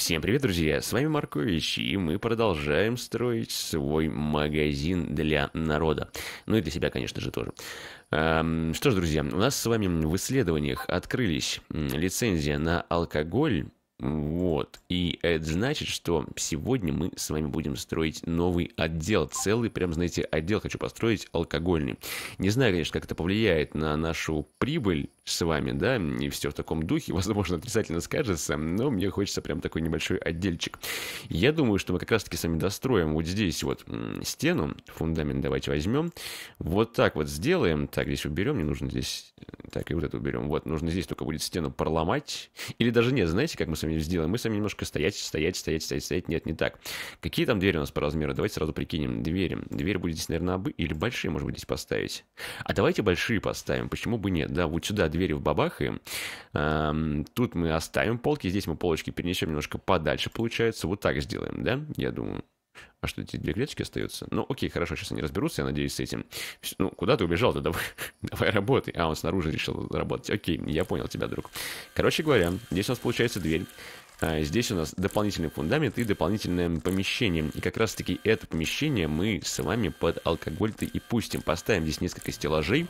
Всем привет, друзья! С вами Маркович, и мы продолжаем строить свой магазин для народа. Ну и для себя, конечно же, тоже. Эм, что ж, друзья, у нас с вами в исследованиях открылись лицензия на алкоголь, вот. И это значит, что сегодня мы с вами будем строить новый отдел. Целый, прям, знаете, отдел хочу построить алкогольный. Не знаю, конечно, как это повлияет на нашу прибыль с вами, да, и все в таком духе, возможно, отрицательно скажется, но мне хочется прям такой небольшой отдельчик. Я думаю, что мы как раз-таки с вами достроим вот здесь вот стену, фундамент давайте возьмем, вот так вот сделаем, так, здесь уберем, не нужно здесь, э, так, и вот это уберем, вот, нужно здесь только будет стену проломать, или даже нет, знаете, как мы с вами сделаем, мы с вами немножко стоять, стоять, стоять, стоять, стоять, нет, не так. Какие там двери у нас по размеру? Давайте сразу прикинем, двери, дверь будет здесь, наверное, обы... или большие, может быть, здесь поставить. А давайте большие поставим, почему бы нет, да, вот сюда дверь двери в бабах и э, тут мы оставим полки, здесь мы полочки перенесем немножко подальше, получается, вот так сделаем, да, я думаю. А что, эти две клеточки остаются? Ну, окей, хорошо, сейчас они разберутся, я надеюсь, с этим. Ну, куда ты убежал-то? Давай, давай работай. А, он снаружи решил работать. Окей, я понял тебя, друг. Короче говоря, здесь у нас получается дверь а, здесь у нас дополнительный фундамент и дополнительное помещение. И как раз-таки это помещение мы с вами под алкоголь-то и пустим. Поставим здесь несколько стеллажей.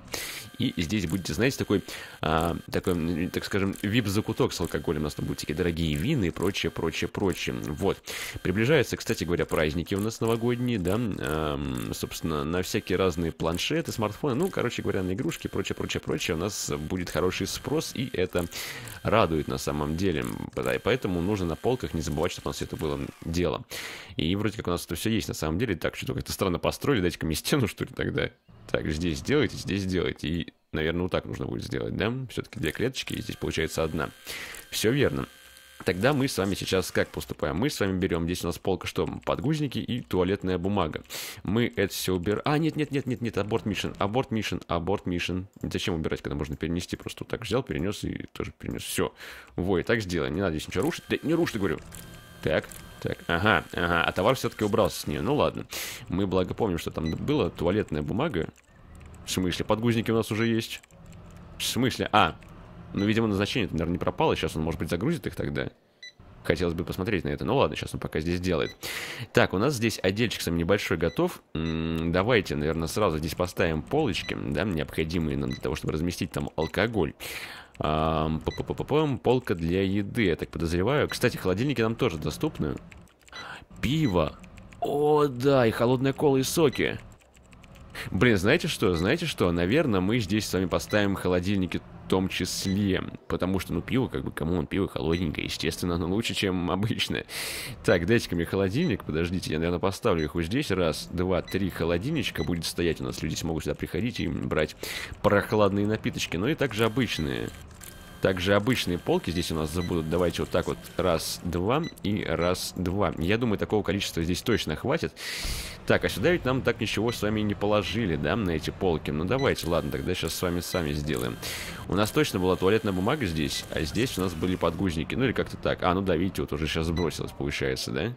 И здесь будете, знаете, такой, а, такой так скажем, вип-закуток с алкоголем. У нас там будут такие дорогие вины и прочее, прочее, прочее. Вот. Приближаются, кстати говоря, праздники у нас новогодние, да. А, собственно, на всякие разные планшеты, смартфоны. Ну, короче говоря, на игрушки, прочее, прочее, прочее. У нас будет хороший спрос, и это радует на самом деле. Поэтому ему нужно на полках, не забывать, чтобы у нас это было дело. И вроде как у нас это все есть на самом деле. Так, что-то как-то странно построили, дайте-ка мне стену, что ли, тогда. Так, здесь сделайте, здесь сделайте. И, наверное, вот так нужно будет сделать, да? Все-таки две клеточки, и здесь получается одна. Все верно. Тогда мы с вами сейчас как поступаем? Мы с вами берем, здесь у нас полка что? Подгузники и туалетная бумага. Мы это все убираем. А, нет, нет, нет, нет, нет, аборт мишен, аборт мишен, аборт мишен. Зачем убирать, когда можно перенести? Просто вот так взял, перенес и тоже перенес. Все. Во, и так сделаем. Не надо здесь ничего рушить. Да не рушь, ты говорю. Так, так, ага, ага, а товар все-таки убрался с нее. Ну ладно. Мы благо помним, что там было. Туалетная бумага. В смысле, подгузники у нас уже есть. В смысле? А, ну, видимо, назначение, наверное, не пропало, сейчас он, может быть, загрузит их тогда. Хотелось бы посмотреть на это. Ну ладно, сейчас он пока здесь делает. Так, у нас здесь отдельчик сам небольшой готов. Давайте, наверное, сразу здесь поставим полочки, да, необходимые нам для того, чтобы разместить там алкоголь. Полка для еды, я так подозреваю. Кстати, холодильники нам тоже доступны. Пиво. О, да, и холодная кола, и соки. Блин, знаете что? Знаете что? Наверное, мы здесь с вами поставим холодильники том числе. Потому что, ну, пиво, как бы, кому он пиво холодненькое, естественно, оно лучше, чем обычное. Так, дайте-ка мне холодильник, подождите, я, наверное, поставлю их вот здесь. Раз, два, три холодильничка будет стоять у нас. Люди смогут сюда приходить и брать прохладные напиточки, но и также обычные. Также обычные полки здесь у нас забудут Давайте вот так вот. Раз, два и раз, два. Я думаю, такого количества здесь точно хватит. Так, а сюда ведь нам так ничего с вами не положили, да, на эти полки. Ну давайте, ладно, тогда сейчас с вами сами сделаем. У нас точно была туалетная бумага здесь, а здесь у нас были подгузники. Ну или как-то так. А, ну да, видите, вот уже сейчас сбросилось, получается, да?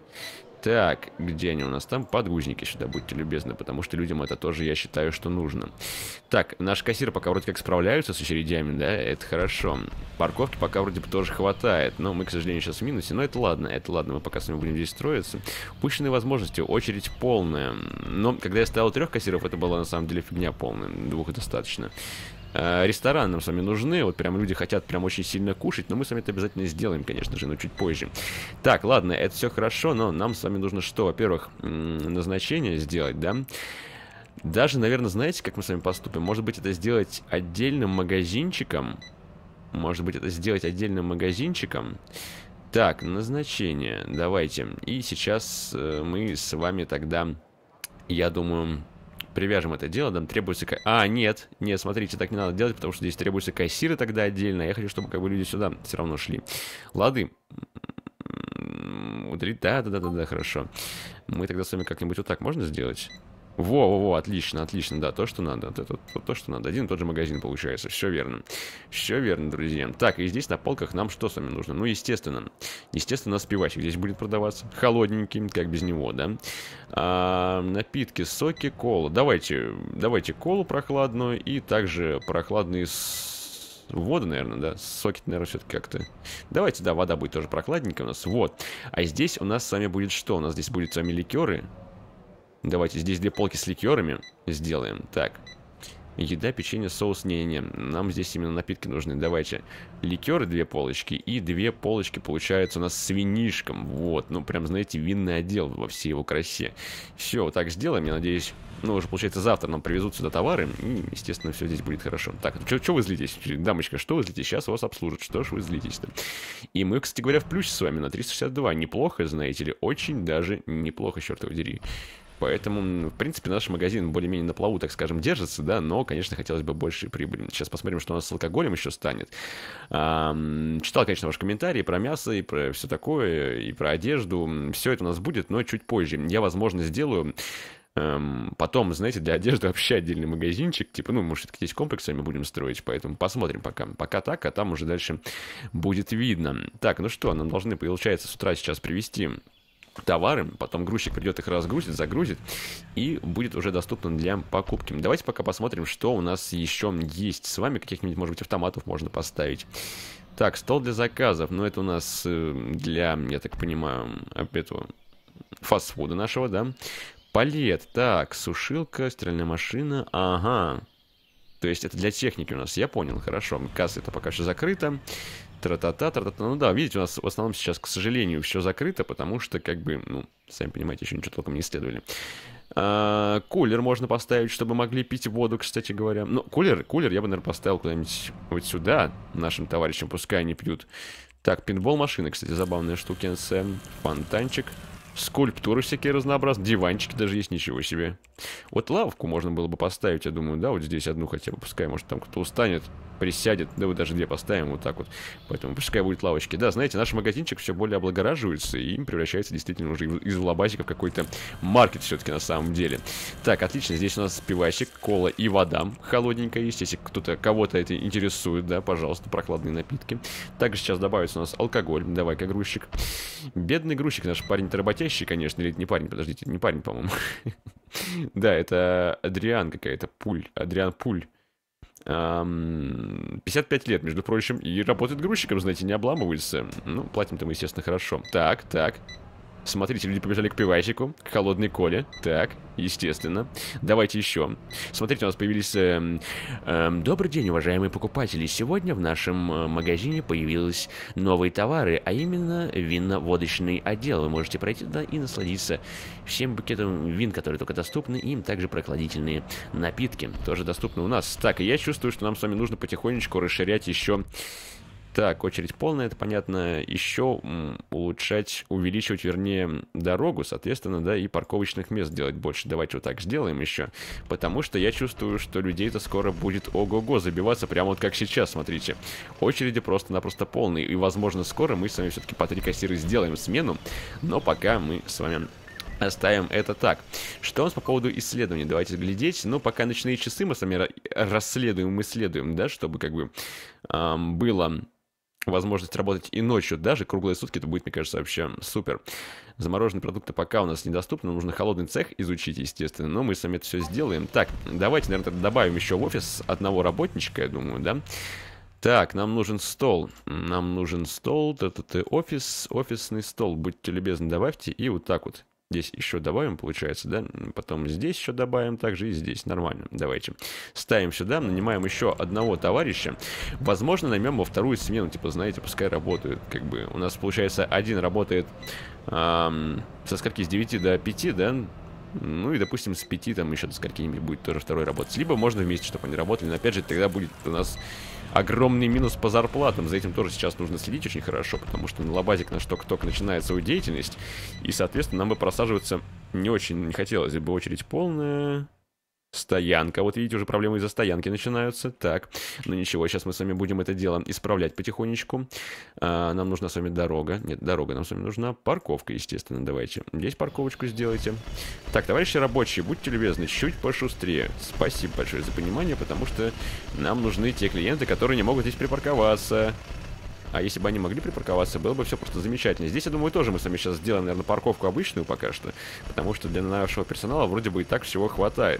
Так, где они у нас там? Подгузники сюда, будьте любезны, потому что людям это тоже, я считаю, что нужно. Так, наши кассиры пока вроде как справляются с очередями, да, это хорошо. Парковки пока вроде бы тоже хватает, но мы, к сожалению, сейчас в минусе, но это ладно, это ладно, мы пока с вами будем здесь строиться. Упущенные возможности, очередь полная. Но когда я ставил трех кассиров, это была на самом деле фигня полная, двух достаточно. Э, Ресторан нам с вами нужны, вот прям люди хотят прям очень сильно кушать, но мы с вами это обязательно сделаем, конечно же, но чуть позже. Так, ладно, это все хорошо, но нам с вами нужно что? Во-первых, назначение сделать, да? Даже, наверное, знаете, как мы с вами поступим? Может быть, это сделать отдельным магазинчиком? Может быть, это сделать отдельным магазинчиком? Так, назначение. Давайте. И сейчас э, мы с вами тогда, я думаю, привяжем это дело, там требуется... А, нет, нет, смотрите, так не надо делать, потому что здесь требуется кассиры тогда отдельно. А я хочу, чтобы как бы люди сюда все равно шли. Лады. М-м-м, Ударить, да, да, да, да, да, хорошо. Мы тогда с вами как-нибудь вот так можно сделать? Во-во-во, отлично, отлично, да, то, что надо, то, то, то, то, что надо. Один и тот же магазин получается, все верно. Все верно, друзья. Так, и здесь на полках нам что с вами нужно? Ну, естественно, естественно, спивачик здесь будет продаваться, холодненький, как без него, да. А, напитки, соки, кола. Давайте, давайте колу прохладную и также прохладные воду, наверное, да? Соки, наверное, все-таки как-то. Давайте, да, вода будет тоже прохладненькая у нас. Вот. А здесь у нас с вами будет что? У нас здесь будет с вами ликеры. Давайте здесь две полки с ликерами сделаем. Так. Еда, печенье, соус. Не-не-не. Нам здесь именно напитки нужны. Давайте. Ликеры две полочки. И две полочки получается у нас с винишком. Вот. Ну, прям, знаете, винный отдел во всей его красе. Все, вот так сделаем. Я надеюсь, ну, уже, получается, завтра нам привезут сюда товары. И, естественно, все здесь будет хорошо. Так, ну, что вы злитесь? Дамочка, что вы злитесь? Сейчас вас обслужат. Что ж вы злитесь-то? И мы, кстати говоря, в плюсе с вами на 362. Неплохо, знаете ли. Очень даже неплохо, черт его дери. Поэтому, в принципе, наш магазин более-менее на плаву, так скажем, держится, да, но, конечно, хотелось бы больше прибыли. Сейчас посмотрим, что у нас с алкоголем еще станет. Читал, конечно, ваши комментарии про мясо и про все такое, и про одежду. Все это у нас будет, но чуть позже. Я, возможно, сделаю эм, Потом, знаете, для одежды вообще отдельный магазинчик. Типа, ну, может, какие-то комплексами будем строить, поэтому посмотрим пока. Пока так, а там уже дальше будет видно. Так, ну что, нам должны, получается, с утра сейчас привести товары, потом грузчик придет их разгрузит, загрузит и будет уже доступно для покупки. Давайте пока посмотрим, что у нас еще есть с вами, каких-нибудь, может быть, автоматов можно поставить. Так, стол для заказов, но ну, это у нас э, для, я так понимаю, этого фастфуда нашего, да? Палет, так, сушилка, стиральная машина, ага. То есть это для техники у нас, я понял, хорошо. Касса это пока что закрыта тра-та-та, тра-та-та. Ну да, видите, у нас в основном сейчас, к сожалению, все закрыто, потому что, как бы, ну, сами понимаете, еще ничего толком не исследовали. А, кулер можно поставить, чтобы могли пить воду, кстати говоря. Ну, кулер, кулер я бы, наверное, поставил куда-нибудь вот сюда нашим товарищам, пускай они пьют. Так, пинбол машины, кстати, забавная штука. Фонтанчик. Скульптуры всякие разнообразные. Диванчики даже есть, ничего себе. Вот лавку можно было бы поставить, я думаю, да, вот здесь одну хотя бы. Пускай, может, там кто-то устанет присядет. Да вы даже две поставим вот так вот. Поэтому пускай будет лавочки. Да, знаете, наш магазинчик все более облагораживается и им превращается действительно уже из лобасика в какой-то маркет все-таки на самом деле. Так, отлично. Здесь у нас пивасик, кола и вода холодненькая есть. Если кто-то, кого-то это интересует, да, пожалуйста, прохладные напитки. Также сейчас добавится у нас алкоголь. Давай-ка, грузчик. Бедный грузчик наш парень-то работящий, конечно. Или не парень, подождите, не парень, по-моему. Да, это Адриан какая-то, Пуль, Адриан Пуль. 55 лет, между прочим, и работает грузчиком, знаете, не обламывается. Ну, платим там, естественно, хорошо. Так, так. Смотрите, люди побежали к пивасику, к холодной коле. Так, естественно. Давайте еще. Смотрите, у нас появились... Э, э, Добрый день, уважаемые покупатели. Сегодня в нашем э, магазине появились новые товары, а именно винно-водочный отдел. Вы можете пройти туда и насладиться всем букетом вин, которые только доступны, и им также прохладительные напитки. Тоже доступны у нас. Так, я чувствую, что нам с вами нужно потихонечку расширять еще так, очередь полная, это понятно. Еще улучшать, увеличивать, вернее, дорогу, соответственно, да, и парковочных мест делать больше. Давайте вот так сделаем еще. Потому что я чувствую, что людей это скоро будет ого-го забиваться, прямо вот как сейчас, смотрите. Очереди просто-напросто полные. И, возможно, скоро мы с вами все-таки по три кассира сделаем смену. Но пока мы с вами оставим это так. Что у нас по поводу исследований? Давайте глядеть. Ну, пока ночные часы мы с вами расследуем, исследуем, да, чтобы как бы эм, было возможность работать и ночью, даже круглые сутки, это будет, мне кажется, вообще супер. Замороженные продукты пока у нас недоступны, нужно холодный цех изучить, естественно, но мы сами это все сделаем. Так, давайте, наверное, добавим еще в офис одного работничка, я думаю, да? Так, нам нужен стол. Нам нужен стол, этот офис, офисный стол. Будьте любезны, добавьте. И вот так вот. Здесь еще добавим, получается, да? Потом здесь еще добавим, также и здесь. Нормально. Давайте. Ставим сюда, нанимаем еще одного товарища. Возможно, наймем во вторую смену. Типа, знаете, пускай работают. Как бы у нас, получается, один работает эм, со скольки? С 9 до 5, да? Ну и, допустим, с 5 там еще до скольки-нибудь будет тоже второй работать. Либо можно вместе, чтобы они работали. Но опять же, тогда будет у нас огромный минус по зарплатам. За этим тоже сейчас нужно следить очень хорошо, потому что на лабазик наш ток-ток начинает свою деятельность. И, соответственно, нам бы просаживаться не очень не хотелось бы. Очередь полная. Стоянка. Вот видите, уже проблемы из-за стоянки начинаются. Так, ну ничего, сейчас мы с вами будем это дело исправлять потихонечку. А, нам нужна с вами дорога. Нет, дорога нам с вами нужна. Парковка, естественно, давайте. Здесь парковочку сделайте. Так, товарищи рабочие, будьте любезны, чуть пошустрее. Спасибо большое за понимание, потому что нам нужны те клиенты, которые не могут здесь припарковаться. А если бы они могли припарковаться, было бы все просто замечательно. Здесь, я думаю, тоже мы с вами сейчас сделаем, наверное, парковку обычную пока что. Потому что для нашего персонала вроде бы и так всего хватает.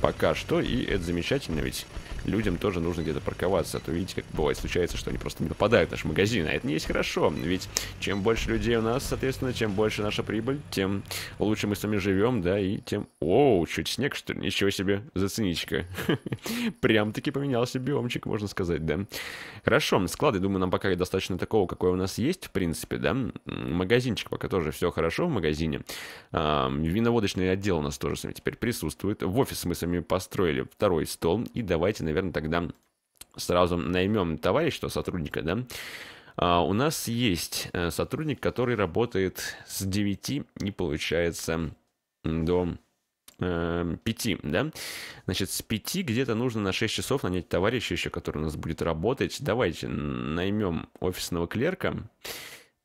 Пока что, и это замечательно, ведь людям тоже нужно где-то парковаться. А то видите, как бывает, случается, что они просто не попадают в наш магазин. А это не есть хорошо. Ведь чем больше людей у нас, соответственно, чем больше наша прибыль, тем лучше мы с вами живем, да, и тем... Оу, чуть снег, что ли? Ничего себе, зацените-ка. Прям-таки поменялся биомчик, можно сказать, да. Хорошо, склады, думаю, нам пока достаточно такого, какой у нас есть, в принципе, да. Магазинчик пока тоже все хорошо в магазине. А, виноводочный отдел у нас тоже с вами теперь присутствует. В офис мы с вами построили второй стол. И давайте, наверное, наверное, тогда сразу наймем товарища, сотрудника, да, а, у нас есть э, сотрудник, который работает с 9 и получается до 5, э, да? Значит, с 5 где-то нужно на 6 часов нанять товарища еще, который у нас будет работать. Давайте наймем офисного клерка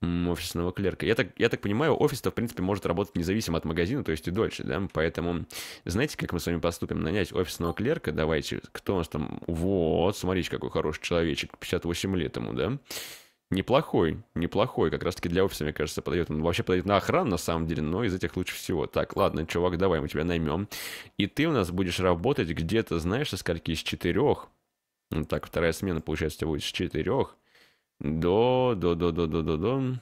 офисного клерка. Я так, я так понимаю, офис-то, в принципе, может работать независимо от магазина, то есть и дольше, да, поэтому знаете, как мы с вами поступим? Нанять офисного клерка, давайте, кто у нас там, вот, смотрите, какой хороший человечек, 58 лет ему, да, Неплохой, неплохой. Как раз-таки для офиса, мне кажется, подойдет. Он вообще подойдет на охрану, на самом деле, но из этих лучше всего. Так, ладно, чувак, давай мы тебя наймем. И ты у нас будешь работать где-то, знаешь, со скольки? из четырех. Ну, так, вторая смена, получается, будет с четырех до, до, до, до, до, до, до,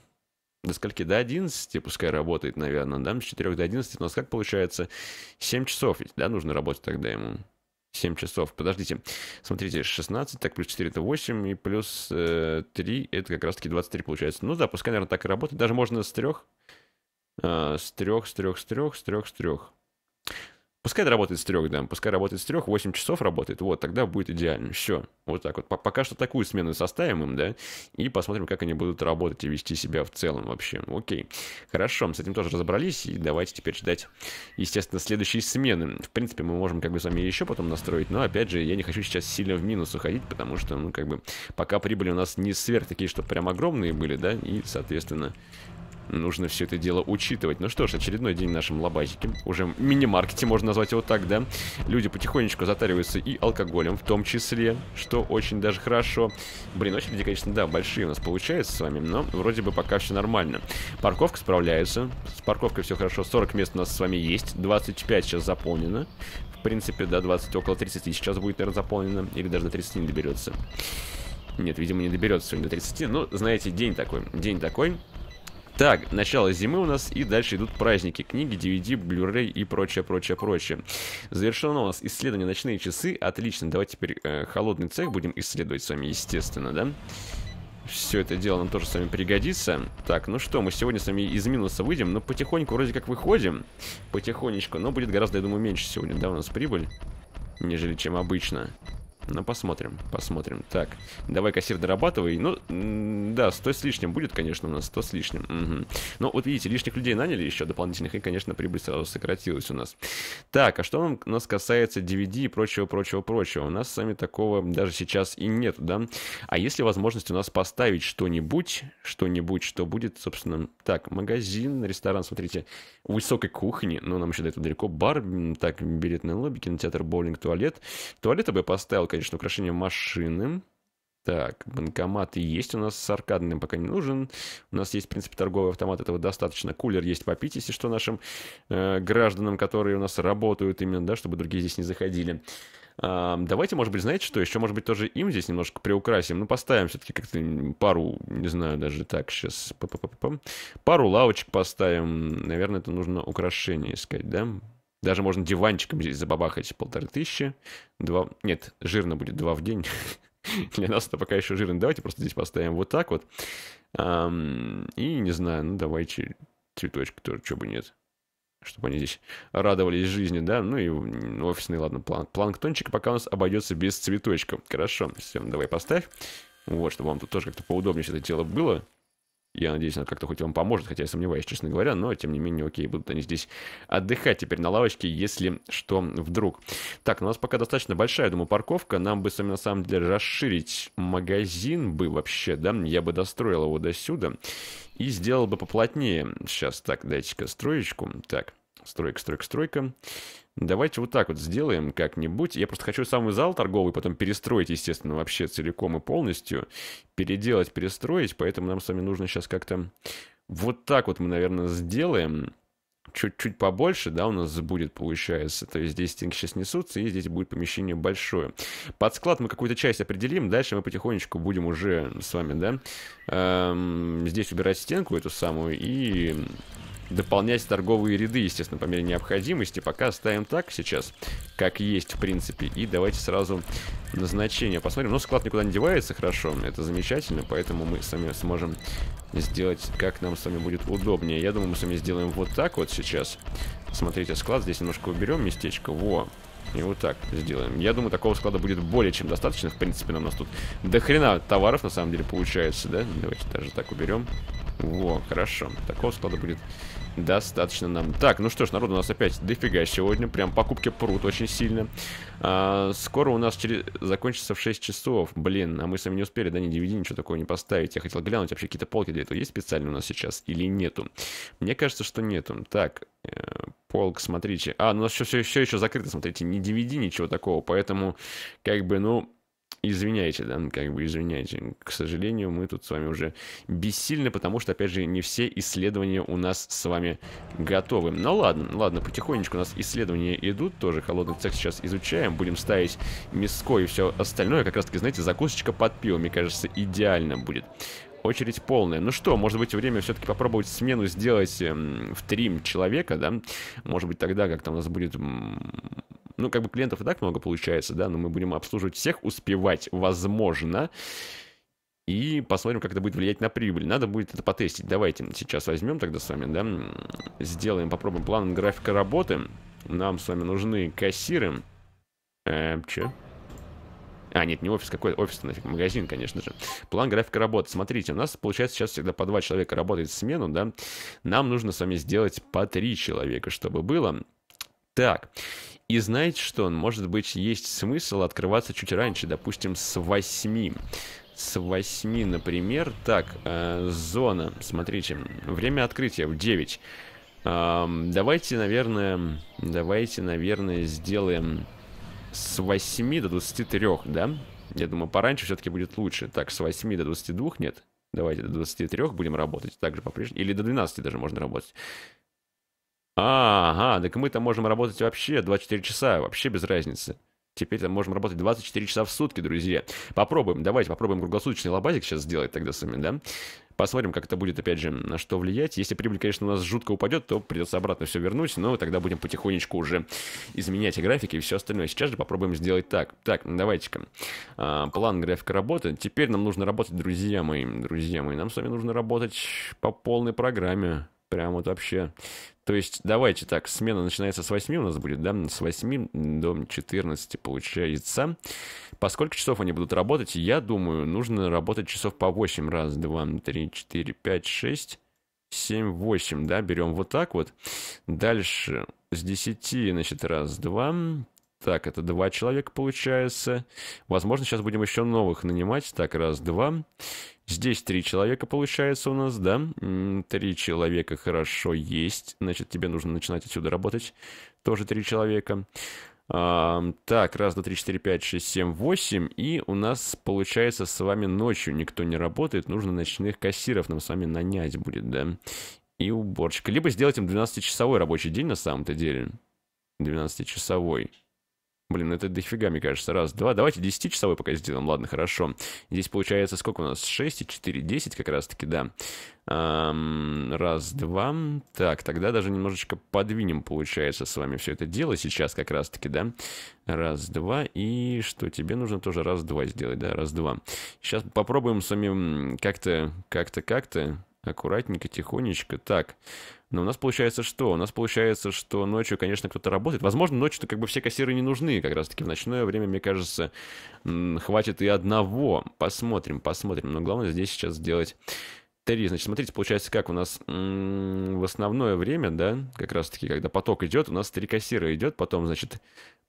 до скольки? До 11, пускай работает, наверное, да, с 4 до 11, у нас как получается? 7 часов ведь, да, нужно работать тогда ему. 7 часов. Подождите, смотрите, 16, так плюс 4 это 8, и плюс э, 3 это как раз-таки 23 получается. Ну да, пускай, наверное, так и работает. Даже можно с 3, э, с 3, с 3, с 3, с 3, с 3. Пускай это работает с трех, да, пускай работает с трех, 8 часов работает, вот, тогда будет идеально. Все, вот так вот. Пока что такую смену составим им, да, и посмотрим, как они будут работать и вести себя в целом вообще. Окей, хорошо, с этим тоже разобрались, и давайте теперь ждать, естественно, следующие смены. В принципе, мы можем как бы сами еще потом настроить, но, опять же, я не хочу сейчас сильно в минус уходить, потому что, ну, как бы, пока прибыли у нас не сверх такие, что прям огромные были, да, и, соответственно, Нужно все это дело учитывать. Ну что ж, очередной день в нашем лабазике. Уже мини-маркете, можно назвать его так, да? Люди потихонечку затариваются и алкоголем в том числе, что очень даже хорошо. Блин, очереди, конечно, да, большие у нас получаются с вами, но вроде бы пока все нормально. Парковка справляется. С парковкой все хорошо. 40 мест у нас с вами есть. 25 сейчас заполнено. В принципе, да, 20, около 30 сейчас будет, наверное, заполнено. Или даже до 30 не доберется. Нет, видимо, не доберется сегодня до 30. Ну, знаете, день такой. День такой. Так, начало зимы у нас и дальше идут праздники. Книги, DVD, Blu-ray и прочее, прочее, прочее. Завершено у нас исследование «Ночные часы». Отлично, давайте теперь э, холодный цех будем исследовать с вами, естественно, да? все это дело нам тоже с вами пригодится. Так, ну что, мы сегодня с вами из минуса выйдем, но потихоньку вроде как выходим. Потихонечку, но будет гораздо, я думаю, меньше сегодня, да, у нас прибыль, нежели чем обычно. Ну, посмотрим, посмотрим. Так, давай, кассир, дорабатывай. Ну, да, 100 с лишним будет, конечно, у нас, 100 с лишним. Угу. Ну, вот видите, лишних людей наняли еще дополнительных, и, конечно, прибыль сразу сократилась у нас. Так, а что нам, нас касается DVD и прочего, прочего, прочего? У нас сами такого даже сейчас и нету, да? А есть ли возможность у нас поставить что-нибудь, что-нибудь, что будет, собственно... Так, магазин, ресторан, смотрите, высокой кухни, но нам еще до этого далеко, бар, так, билетный лобби, кинотеатр, боулинг, туалет. Туалеты бы я поставил, конечно, украшение машины. Так, банкоматы есть у нас с аркадным пока не нужен. У нас есть, в принципе, торговый автомат, этого достаточно. Кулер есть попить, если что, нашим э, гражданам, которые у нас работают именно, да, чтобы другие здесь не заходили. Э, давайте, может быть, знаете что, еще, может быть, тоже им здесь немножко приукрасим. Ну, поставим все-таки как-то пару, не знаю, даже так сейчас, пару лавочек поставим. Наверное, это нужно украшение искать, да? Даже можно диванчиком здесь забабахать полторы тысячи. Два... Нет, жирно будет два в день. Для нас это пока еще жирно. Давайте просто здесь поставим вот так вот. И не знаю, ну давайте цветочки тоже, чего бы нет чтобы они здесь радовались жизни, да, ну и офисный, ладно, план, планктончик пока у нас обойдется без цветочков Хорошо, все, давай поставь. Вот, чтобы вам тут тоже как-то поудобнее все это дело было. Я надеюсь, она как-то хоть вам поможет, хотя я сомневаюсь, честно говоря, но тем не менее, окей, будут они здесь отдыхать теперь на лавочке, если что вдруг. Так, ну, у нас пока достаточно большая, думаю, парковка. Нам бы с вами на самом деле расширить магазин бы вообще, да, я бы достроил его до сюда и сделал бы поплотнее. Сейчас, так, дайте-ка строечку. Так, стройка, стройка, стройка. Давайте вот так вот сделаем как-нибудь. Я просто хочу самый зал торговый потом перестроить, естественно, вообще целиком и полностью. Переделать, перестроить. Поэтому нам с вами нужно сейчас как-то... Вот так вот мы, наверное, сделаем. Чуть-чуть побольше, да, у нас будет, получается. То есть здесь стенки сейчас несутся, и здесь будет помещение большое. Под склад мы какую-то часть определим. Дальше мы потихонечку будем уже с вами, да, эм, здесь убирать стенку эту самую и дополнять торговые ряды, естественно, по мере необходимости. Пока оставим так сейчас, как есть, в принципе. И давайте сразу назначение посмотрим. Но ну, склад никуда не девается, хорошо, это замечательно, поэтому мы с вами сможем сделать, как нам с вами будет удобнее. Я думаю, мы с вами сделаем вот так вот сейчас. Смотрите, склад здесь немножко уберем местечко. Во, и вот так сделаем. Я думаю, такого склада будет более чем достаточно. В принципе, нам у нас тут до хрена товаров, на самом деле, получается, да? Давайте даже так уберем. Во, хорошо. Такого склада будет достаточно нам. Так, ну что ж, народ у нас опять дофига сегодня. Прям покупки прут очень сильно. А, скоро у нас через... закончится в 6 часов. Блин, а мы сами не успели, да, ни DVD, ничего такого не поставить. Я хотел глянуть, вообще какие-то полки для этого есть специально у нас сейчас или нету? Мне кажется, что нету. Так, э, полк, смотрите. А, ну у нас все, все, все еще закрыто, смотрите. Ни DVD, ничего такого, поэтому как бы, ну извиняйте, да, ну, как бы извиняйте. К сожалению, мы тут с вами уже бессильны, потому что, опять же, не все исследования у нас с вами готовы. Ну ладно, ладно, потихонечку у нас исследования идут, тоже холодный цех сейчас изучаем, будем ставить мяско и все остальное. Как раз таки, знаете, закусочка под пиво, мне кажется, идеально будет очередь полная. Ну что, может быть, время все-таки попробовать смену сделать эм, в трим человека, да? Может быть, тогда как-то у нас будет ну, как бы клиентов и так много получается, да, но мы будем обслуживать всех, успевать, возможно, и посмотрим, как это будет влиять на прибыль. Надо будет это потестить. Давайте сейчас возьмем тогда с вами, да, сделаем, попробуем план графика работы. Нам с вами нужны кассиры. Эм, че? А, нет, не офис, какой офис нафиг, магазин, конечно же. План графика работы. Смотрите, у нас, получается, сейчас всегда по два человека работает в смену, да. Нам нужно с вами сделать по три человека, чтобы было. Так, и знаете что, может быть, есть смысл открываться чуть раньше, допустим, с 8. С 8, например. Так, э, зона, смотрите, время открытия в 9. Э, давайте, наверное, давайте, наверное, сделаем с 8 до 23, да? Я думаю, пораньше все-таки будет лучше. Так, с 8 до 22 нет. Давайте до 23 будем работать. Также по-прежнему. Или до 12 даже можно работать. А, ага, так мы там можем работать вообще 24 часа, вообще без разницы. Теперь там можем работать 24 часа в сутки, друзья. Попробуем, давайте попробуем круглосуточный лобазик сейчас сделать тогда с вами, да? Посмотрим, как это будет, опять же, на что влиять. Если прибыль, конечно, у нас жутко упадет, то придется обратно все вернуть, но тогда будем потихонечку уже изменять и графики и все остальное. Сейчас же попробуем сделать так. Так, давайте-ка. А, план графика работы. Теперь нам нужно работать, друзья мои, друзья мои. Нам с вами нужно работать по полной программе. Прям вот вообще. То есть, давайте так, смена начинается с 8 у нас будет, да? С 8 до 14 получается. По сколько часов они будут работать? Я думаю, нужно работать часов по 8. Раз, два, три, четыре, пять, шесть, семь, восемь, да? Берем вот так вот. Дальше с 10, значит, раз, два, так, это два человека получается. Возможно, сейчас будем еще новых нанимать. Так, раз, два. Здесь три человека получается у нас, да? Три человека хорошо есть. Значит, тебе нужно начинать отсюда работать. Тоже три человека. А, так, раз, два, три, четыре, пять, шесть, семь, восемь. И у нас получается с вами ночью никто не работает. Нужно ночных кассиров нам с вами нанять будет, да? И уборщика. Либо сделать им 12-часовой рабочий день на самом-то деле. 12-часовой. Блин, это дофига, мне кажется. Раз, два. Давайте 10-часовой пока сделаем. Ладно, хорошо. Здесь получается сколько у нас? 6 и 4, 10 как раз-таки, да. Эм, раз, два. Так, тогда даже немножечко подвинем, получается, с вами все это дело сейчас как раз-таки, да. Раз, два. И что тебе нужно тоже раз, два сделать, да? Раз, два. Сейчас попробуем с вами как-то, как-то, как-то аккуратненько, тихонечко. Так, но у нас получается что? У нас получается, что ночью, конечно, кто-то работает. Возможно, ночью-то как бы все кассиры не нужны как раз-таки. В ночное время, мне кажется, хватит и одного. Посмотрим, посмотрим. Но главное здесь сейчас сделать три. Значит, смотрите, получается, как у нас в основное время, да, как раз-таки, когда поток идет, у нас три кассира идет, потом, значит,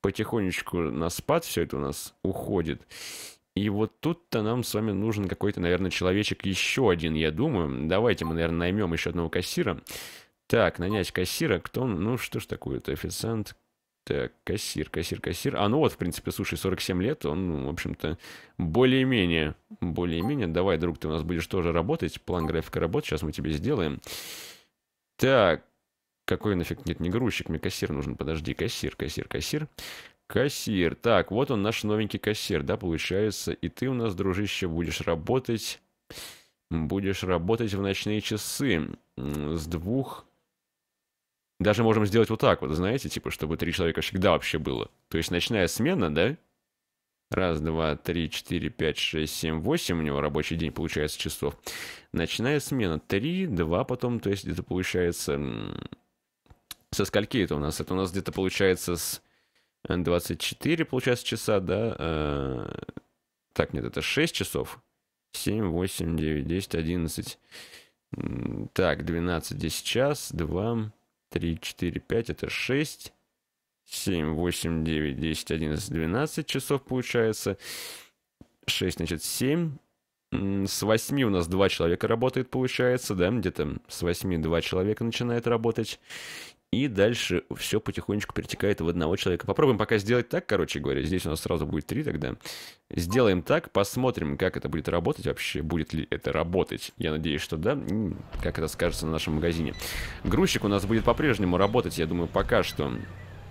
потихонечку на спад все это у нас уходит. И вот тут-то нам с вами нужен какой-то, наверное, человечек еще один, я думаю. Давайте мы, наверное, наймем еще одного кассира. Так, нанять кассира. Кто? Ну, что ж такое это Официант. Так, кассир, кассир, кассир. А, ну вот, в принципе, слушай, 47 лет, он, ну, в общем-то, более-менее, более-менее. Давай, друг, ты у нас будешь тоже работать. План графика работы сейчас мы тебе сделаем. Так, какой нафиг? Нет, не грузчик, мне кассир нужен. Подожди, кассир, кассир, кассир. Кассир. Так, вот он наш новенький кассир, да, получается. И ты у нас, дружище, будешь работать... Будешь работать в ночные часы с двух даже можем сделать вот так вот, знаете, типа, чтобы три человека всегда вообще было. То есть ночная смена, да? Раз, два, три, четыре, пять, шесть, семь, восемь у него рабочий день получается часов. Ночная смена три, два потом, то есть где-то получается... Со скольки это у нас? Это у нас где-то получается с 24, э, получается, часа, да? Э, так, нет, это 6 часов. 7, 8, 9, 10, 11. Так, 12 здесь час, 2, 3, 4, 5, это 6, 7, 8, 9, 10, 11, 12 часов получается. 6, значит, 7. С 8 у нас 2 человека работает, получается, да, где-то с 8 2 человека начинает работать и дальше все потихонечку перетекает в одного человека. Попробуем пока сделать так, короче говоря. Здесь у нас сразу будет три тогда. Сделаем так, посмотрим, как это будет работать вообще. Будет ли это работать? Я надеюсь, что да. Как это скажется на нашем магазине. Грузчик у нас будет по-прежнему работать, я думаю, пока что.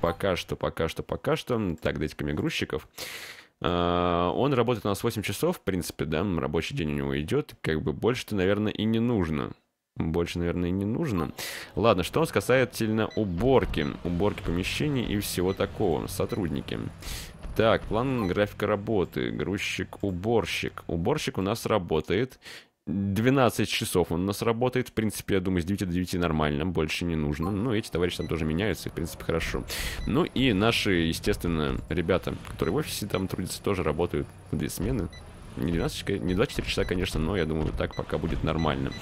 Пока что, пока что, пока что. Так, дайте-ка мне грузчиков. А, он работает у нас 8 часов, в принципе, да, рабочий день у него идет, как бы больше-то, наверное, и не нужно больше, наверное, не нужно. Ладно, что у нас касательно уборки. Уборки помещений и всего такого. Сотрудники. Так, план графика работы. Грузчик-уборщик. Уборщик у нас работает. 12 часов он у нас работает. В принципе, я думаю, с 9 до 9 нормально, больше не нужно. Но ну, эти товарищи там тоже меняются, и, в принципе, хорошо. Ну и наши, естественно, ребята, которые в офисе там трудятся, тоже работают две смены. Не 12, не 24 часа, конечно, но я думаю, так пока будет нормально.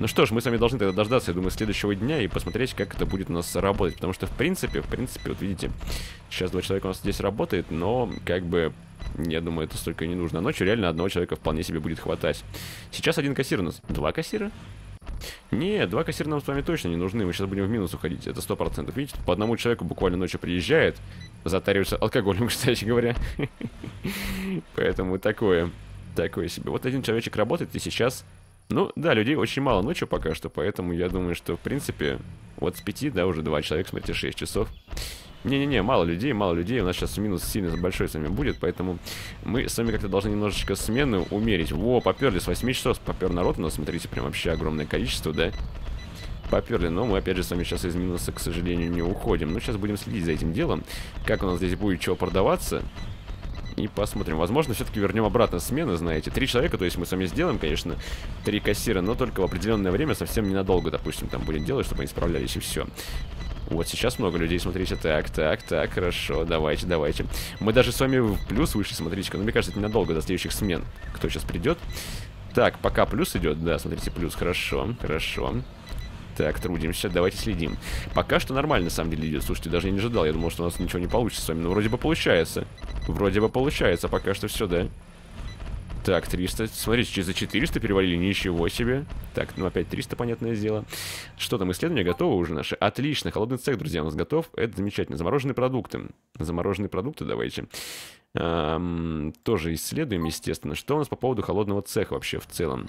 Ну что ж, мы с вами должны тогда дождаться, я думаю, следующего дня и посмотреть, как это будет у нас работать. Потому что, в принципе, в принципе, вот видите, сейчас два человека у нас здесь работает, но как бы я думаю, это столько не нужно. ночью реально одного человека вполне себе будет хватать. Сейчас один кассир у нас. Два кассира? Не, два кассира нам с вами точно не нужны. Мы сейчас будем в минус уходить. Это сто процентов. Видите, по одному человеку буквально ночью приезжает. Затаривается алкоголем, кстати говоря. Поэтому такое. Такое себе. Вот один человечек работает, и сейчас... Ну, да, людей очень мало ночью пока что, поэтому я думаю, что, в принципе, вот с пяти да, уже два человека, смотрите, 6 часов. Не-не-не, мало людей, мало людей. У нас сейчас минус сильно большой с вами будет, поэтому мы с вами как-то должны немножечко смену умерить. Во, поперли с 8 часов, попер народ у нас, смотрите, прям вообще огромное количество, да? Поперли, но мы опять же с вами сейчас из минуса, к сожалению, не уходим. Но сейчас будем следить за этим делом, как у нас здесь будет чего продаваться и посмотрим. Возможно, все-таки вернем обратно смены, знаете. Три человека, то есть мы с вами сделаем, конечно, три кассира, но только в определенное время, совсем ненадолго, допустим, там будем делать, чтобы они справлялись, и все. Вот сейчас много людей, смотрите, так, так, так, хорошо, давайте, давайте. Мы даже с вами в плюс вышли, смотрите-ка, но мне кажется, это ненадолго, до следующих смен. Кто сейчас придет? Так, пока плюс идет, да, смотрите, плюс, хорошо, хорошо. Так, трудимся, давайте следим. Пока что нормально, на самом деле, идет. Слушайте, даже я не ожидал, я думал, что у нас ничего не получится с вами. Но вроде бы получается. Вроде бы получается, пока что все, да? Так, 300. Смотрите, через 400 перевалили. Ничего себе. Так, ну опять 300, понятное дело. Что там, исследования готовы уже наши? Отлично, холодный цех, друзья, у нас готов. Это замечательно. Замороженные продукты. Замороженные продукты давайте. Эм, тоже исследуем, естественно. Что у нас по поводу холодного цеха вообще в целом?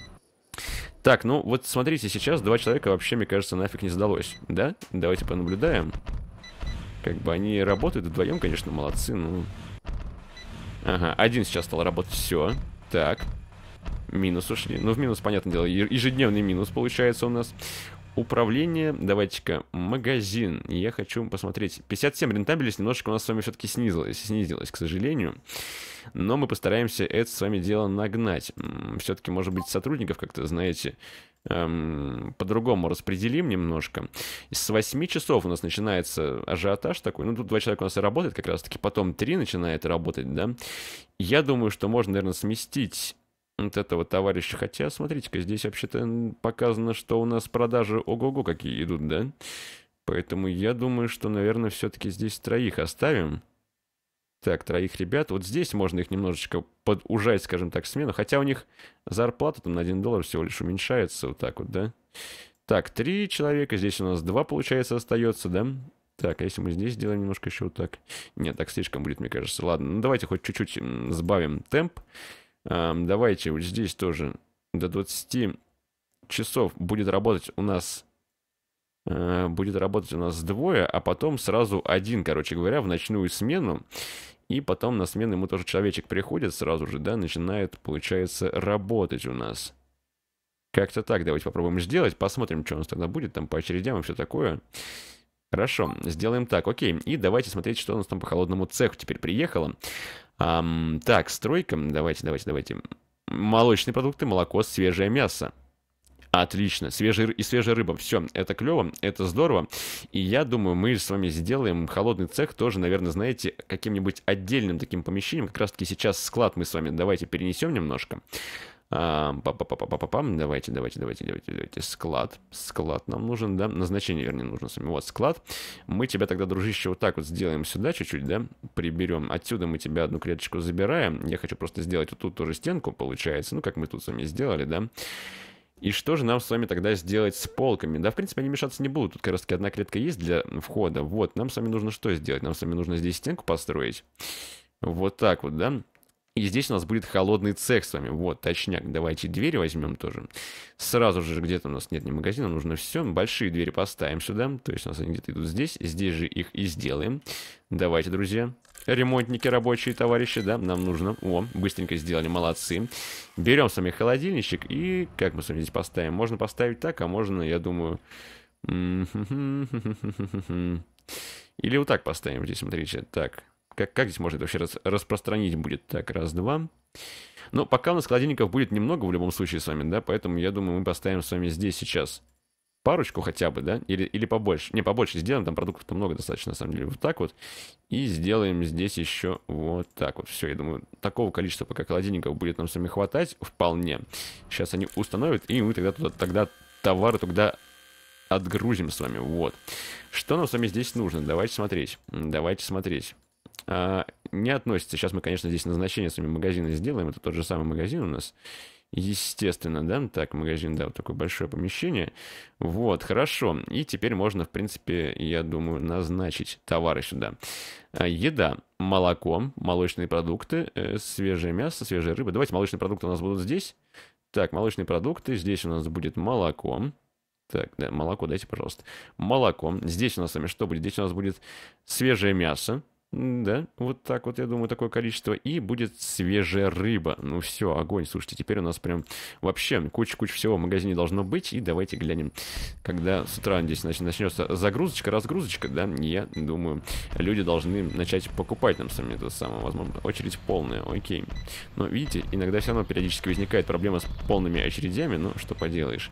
Так, ну вот смотрите, сейчас два человека вообще, мне кажется, нафиг не сдалось, да? Давайте понаблюдаем. Как бы они работают вдвоем, конечно, молодцы, ну... Ага, один сейчас стал работать, все. Так. Минус ушли. Ну, в минус, понятное дело, ежедневный минус получается у нас управление, давайте-ка, магазин. Я хочу посмотреть. 57 рентабельность немножечко у нас с вами все-таки снизилась, снизилась, к сожалению. Но мы постараемся это с вами дело нагнать. Все-таки, может быть, сотрудников как-то, знаете, эм, по-другому распределим немножко. С 8 часов у нас начинается ажиотаж такой. Ну, тут два человека у нас и работает как раз-таки, потом три начинает работать, да. Я думаю, что можно, наверное, сместить от этого товарища. Хотя, смотрите-ка, здесь вообще-то показано, что у нас продажи ого-го какие идут, да? Поэтому я думаю, что, наверное, все-таки здесь троих оставим. Так, троих ребят. Вот здесь можно их немножечко подужать, скажем так, смену. Хотя у них зарплата там на 1 доллар всего лишь уменьшается вот так вот, да? Так, три человека. Здесь у нас два, получается, остается, да? Так, а если мы здесь сделаем немножко еще вот так? Нет, так слишком будет, мне кажется. Ладно, ну давайте хоть чуть-чуть сбавим темп. Эм, давайте вот здесь тоже до 20 часов будет работать у нас э, будет работать у нас двое, а потом сразу один, короче говоря, в ночную смену. И потом на смену ему тоже человечек приходит сразу же, да, начинает, получается, работать у нас. Как-то так давайте попробуем сделать, посмотрим, что у нас тогда будет, там по очередям и все такое. Хорошо, сделаем так, окей. И давайте смотреть, что у нас там по холодному цеху теперь приехало. Um, так, стройка. Давайте, давайте, давайте. Молочные продукты, молоко, свежее мясо. Отлично, свежий и свежая рыба. Все, это клево, это здорово. И я думаю, мы с вами сделаем холодный цех тоже, наверное, знаете, каким-нибудь отдельным таким помещением. Как раз-таки сейчас склад мы с вами давайте перенесем немножко. Пам-пам-пам-пам-пам. Давайте, давайте, давайте, давайте, давайте. Склад. Склад нам нужен, да? Назначение, вернее, нужно с вами. Вот, склад. Мы тебя тогда, дружище, вот так вот сделаем сюда чуть-чуть, да? Приберем. Отсюда мы тебя одну клеточку забираем. Я хочу просто сделать вот тут тоже стенку, получается. Ну, как мы тут с вами сделали, да? И что же нам с вами тогда сделать с полками? Да, в принципе, они мешаться не будут. Тут как раз таки одна клетка есть для входа. Вот, нам с вами нужно что сделать? Нам с вами нужно здесь стенку построить. Вот так вот, да? И здесь у нас будет холодный цех с вами. Вот, точняк. Давайте двери возьмем тоже. Сразу же где-то у нас нет ни магазина, нужно все. Большие двери поставим сюда. То есть у нас они где-то идут здесь. Здесь же их и сделаем. Давайте, друзья. Ремонтники, рабочие товарищи, да, нам нужно. О, быстренько сделали, молодцы. Берем с вами холодильничек. И как мы с вами здесь поставим? Можно поставить так, а можно, я думаю... Или вот так поставим здесь, смотрите. Так, как, как здесь можно это вообще раз, распространить будет? Так, раз-два. Но ну, пока у нас холодильников будет немного в любом случае с вами, да, поэтому я думаю, мы поставим с вами здесь сейчас парочку хотя бы, да, или, или побольше. Не, побольше сделаем, там продуктов-то много достаточно, на самом деле, вот так вот. И сделаем здесь еще вот так вот. Все, я думаю, такого количества пока холодильников будет нам с вами хватать вполне. Сейчас они установят, и мы тогда туда, тогда товары туда отгрузим с вами, вот. Что нам с вами здесь нужно? Давайте смотреть, давайте смотреть. А, не относится. Сейчас мы, конечно, здесь назначение сами магазина сделаем. Это тот же самый магазин у нас. Естественно, да? Так, магазин, да, вот такое большое помещение. Вот, хорошо. И теперь можно, в принципе, я думаю, назначить товары сюда. А, еда, молоко, молочные продукты, э, свежее мясо, свежая рыба. Давайте молочные продукты у нас будут здесь. Так, молочные продукты. Здесь у нас будет молоко. Так, да, молоко дайте, пожалуйста. Молоко. Здесь у нас с вами что будет? Здесь у нас будет свежее мясо. Да, вот так вот, я думаю, такое количество. И будет свежая рыба. Ну все, огонь. Слушайте, теперь у нас прям вообще куча-куча всего в магазине должно быть. И давайте глянем, когда с утра здесь начнется загрузочка, разгрузочка, да, я думаю, люди должны начать покупать нам сами это самое, возможно. Очередь полная, окей. Но видите, иногда все равно периодически возникает проблема с полными очередями, ну что поделаешь.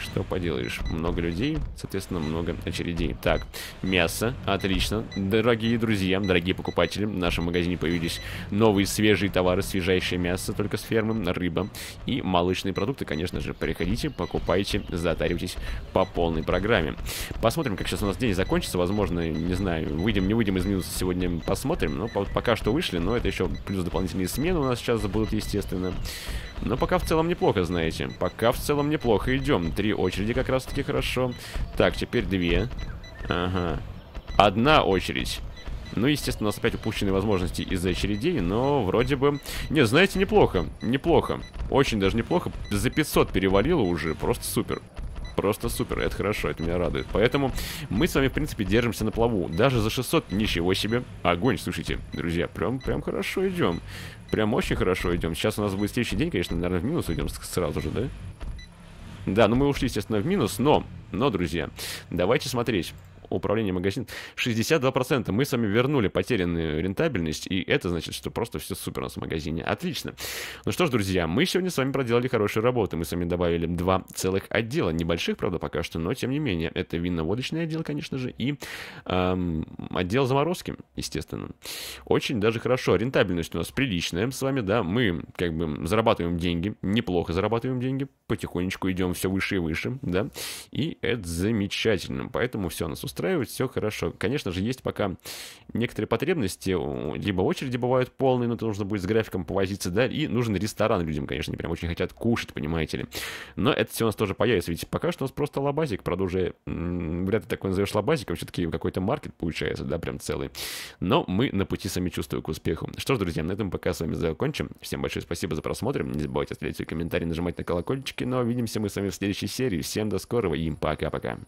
Что поделаешь, много людей, соответственно, много очередей. Так, мясо, отлично. Дорогие друзья, дорогие покупатели, в нашем магазине появились новые свежие товары, свежайшее мясо только с фермы, рыба и молочные продукты, конечно же. Приходите, покупайте, затаривайтесь по полной программе. Посмотрим, как сейчас у нас день закончится. Возможно, не знаю, выйдем, не выйдем из минуса сегодня, посмотрим. Но ну, пока что вышли, но это еще плюс дополнительные смены у нас сейчас будут, естественно. Но пока в целом неплохо, знаете. Пока в целом неплохо идем. Три три очереди как раз-таки хорошо. Так, теперь две. Ага. Одна очередь. Ну, естественно, у нас опять упущенные возможности из-за очередей, но вроде бы... Не, знаете, неплохо, неплохо. Очень даже неплохо. За 500 перевалило уже, просто супер. Просто супер, это хорошо, это меня радует. Поэтому мы с вами, в принципе, держимся на плаву. Даже за 600 ничего себе. Огонь, слушайте, друзья, прям, прям хорошо идем. Прям очень хорошо идем. Сейчас у нас будет следующий день, конечно, наверное, в минус уйдем сразу же, да? Да, ну мы ушли, естественно, в минус, но, но, друзья, давайте смотреть управления магазином 62%. Мы с вами вернули потерянную рентабельность, и это значит, что просто все супер у нас в магазине. Отлично. Ну что ж, друзья, мы сегодня с вами проделали хорошую работу. Мы с вами добавили два целых отдела. Небольших, правда, пока что, но тем не менее. Это винно-водочный отдел, конечно же, и эм, отдел заморозки, естественно. Очень даже хорошо. Рентабельность у нас приличная с вами, да. Мы как бы зарабатываем деньги, неплохо зарабатываем деньги, потихонечку идем все выше и выше, да. И это замечательно. Поэтому все у нас устраивает устраивает, все хорошо. Конечно же, есть пока некоторые потребности, либо очереди бывают полные, но это нужно будет с графиком повозиться, да, и нужен ресторан людям, конечно, прям очень хотят кушать, понимаете ли. Но это все у нас тоже появится, ведь пока что у нас просто лабазик, правда, уже м -м, вряд ли такой назовешь лабазиком, все-таки какой-то маркет получается, да, прям целый. Но мы на пути сами чувствуем к успеху. Что ж, друзья, на этом пока с вами закончим. Всем большое спасибо за просмотр, не забывайте оставлять свои комментарии, нажимать на колокольчики, но ну, а увидимся мы с вами в следующей серии. Всем до скорого и пока-пока.